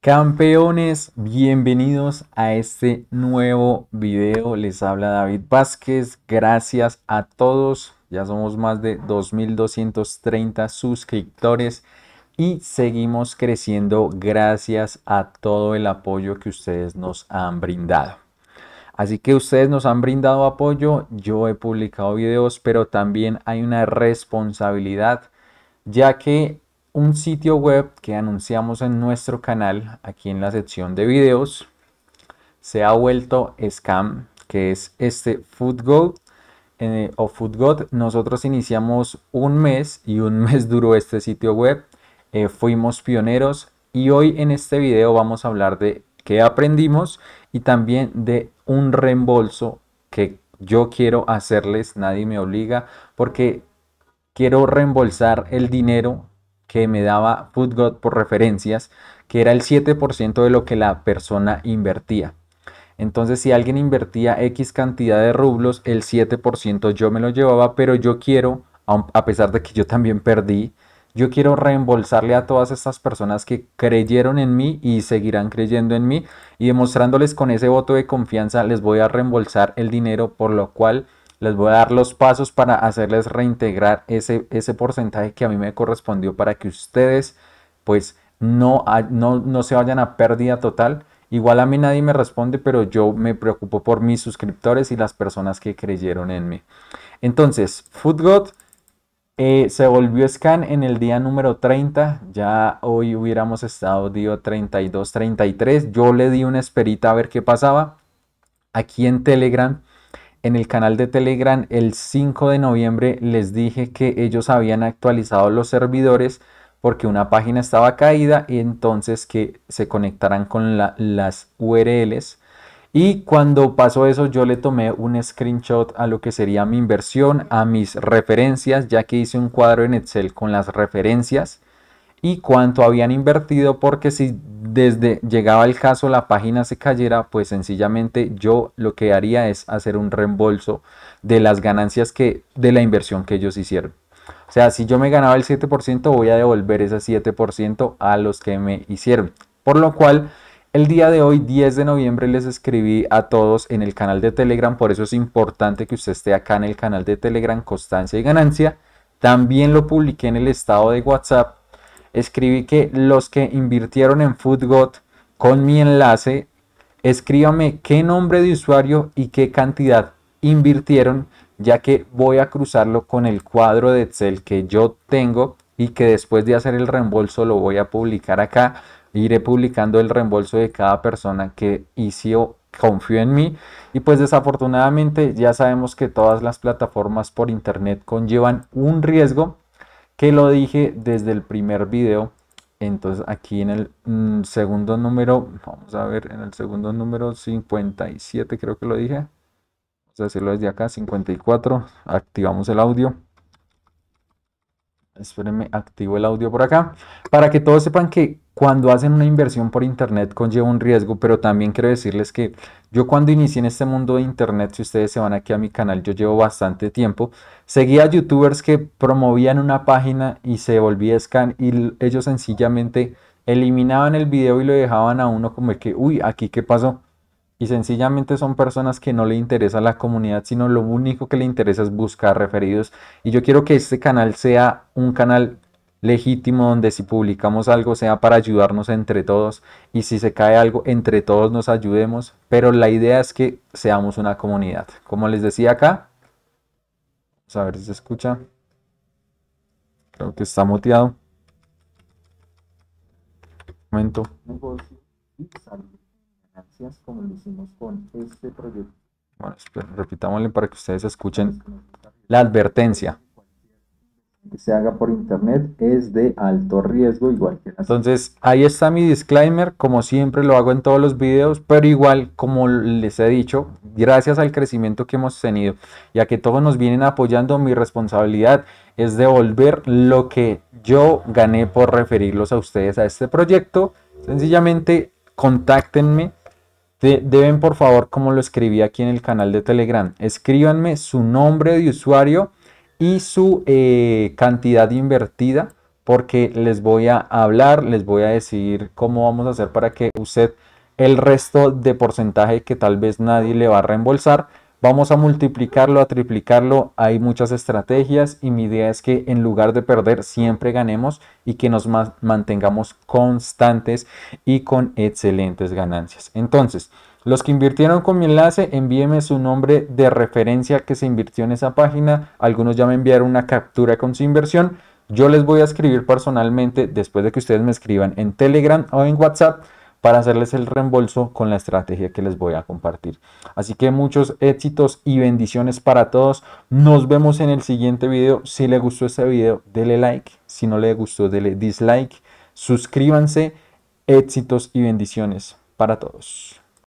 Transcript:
Campeones, bienvenidos a este nuevo video. Les habla David Vázquez. Gracias a todos. Ya somos más de 2.230 suscriptores y seguimos creciendo gracias a todo el apoyo que ustedes nos han brindado. Así que ustedes nos han brindado apoyo. Yo he publicado videos, pero también hay una responsabilidad ya que un sitio web que anunciamos en nuestro canal, aquí en la sección de videos, se ha vuelto scam, que es este fútbol eh, o FoodGod. Nosotros iniciamos un mes y un mes duró este sitio web. Eh, fuimos pioneros y hoy en este video vamos a hablar de qué aprendimos y también de un reembolso que yo quiero hacerles, nadie me obliga, porque quiero reembolsar el dinero que me daba Food por referencias, que era el 7% de lo que la persona invertía. Entonces, si alguien invertía X cantidad de rublos, el 7% yo me lo llevaba, pero yo quiero, a pesar de que yo también perdí, yo quiero reembolsarle a todas estas personas que creyeron en mí y seguirán creyendo en mí y demostrándoles con ese voto de confianza les voy a reembolsar el dinero por lo cual les voy a dar los pasos para hacerles reintegrar ese, ese porcentaje que a mí me correspondió para que ustedes pues no, no, se vayan a pérdida total. Igual a mí nadie me responde, pero yo me preocupo por mis suscriptores y las personas que creyeron en mí. Entonces, FoodGod eh, se volvió scan en el día número 30. Ya hoy hubiéramos estado día 32, 33. Yo le di una esperita a ver qué pasaba. Aquí en Telegram en el canal de Telegram el 5 de noviembre les dije que ellos habían actualizado los servidores porque una página estaba caída y entonces que se conectaran con las URLs. Y cuando pasó eso yo le tomé un screenshot a lo que sería mi inversión, a mis referencias, ya que hice un cuadro en Excel con las referencias y cuánto habían invertido porque si desde llegaba el caso la página se cayera pues sencillamente yo lo que haría es hacer un reembolso de las ganancias que de la inversión que ellos hicieron o sea si yo me ganaba el 7% voy a devolver ese 7% a los que me hicieron por lo cual el día de hoy, 10 de noviembre, les escribí a todos en el canal de Telegram, por eso es importante que usted esté acá en el canal de Telegram Constancia y Ganancia. También lo publiqué en el estado de WhatsApp escribí que los que invirtieron en FoodGot con mi enlace, escríbame qué nombre de usuario y qué cantidad invirtieron, ya que voy a cruzarlo con el cuadro de Excel que yo tengo y que después de hacer el reembolso lo voy a publicar acá. Iré publicando el reembolso de cada persona que hizo confió en mí. Y pues desafortunadamente ya sabemos que todas las plataformas por internet conllevan un riesgo que lo dije desde el primer video. Entonces aquí en el mm, segundo número, vamos a ver, en el segundo número 57 creo que lo dije. Vamos a hacerlo desde acá, 54. Activamos el audio. Espérenme, activo el audio por acá. Para que todos sepan que cuando hacen una inversión por Internet conlleva un riesgo, pero también quiero decirles que yo cuando inicié en este mundo de Internet, si ustedes se van aquí a mi canal, yo llevo bastante tiempo, seguía youtubers que promovían una página y se volvía scan y ellos sencillamente eliminaban el video y lo dejaban a uno como el que, uy, aquí qué pasó. Y sencillamente son personas que no le interesa la comunidad, sino lo único que le interesa es buscar referidos. Y yo quiero que este canal sea un canal legítimo donde si publicamos algo sea para ayudarnos entre todos y si se cae algo entre todos nos ayudemos, pero la idea es que seamos una comunidad. Como les decía acá, vamos a ver si se escucha. Creo que está moteado Un momento. como Bueno, repitámosle para que ustedes escuchen la advertencia que se haga por internet es de alto riesgo, igual que Entonces, ahí está mi disclaimer, como siempre lo hago en todos los videos, pero igual, como les he dicho, gracias al crecimiento que hemos tenido y a que todos nos vienen apoyando, mi responsabilidad es devolver lo que yo gané por referirlos a ustedes a este proyecto. Sencillamente, contáctenme. deben, por favor, como lo escribí aquí en el canal de Telegram, escríbanme su nombre de usuario y su eh, cantidad invertida porque les voy a hablar, les voy a decir cómo vamos a hacer para que usted el resto de porcentaje que tal vez nadie le va a reembolsar, vamos a multiplicarlo, a triplicarlo, hay muchas estrategias y mi idea es que en lugar de perder siempre ganemos y que nos mantengamos constantes y con excelentes ganancias. Entonces, los que invirtieron con mi enlace, envíenme su nombre de referencia que se invirtió en esa página. Algunos ya me enviaron una captura con su inversión. Yo les voy a escribir personalmente después de que ustedes me escriban en Telegram o en WhatsApp para hacerles el reembolso con la estrategia que les voy a compartir. Así que muchos éxitos y bendiciones para todos. Nos vemos en el siguiente video. Si le gustó este video, dele like. Si no le gustó, dele dislike. Suscríbanse. Éxitos y bendiciones para todos.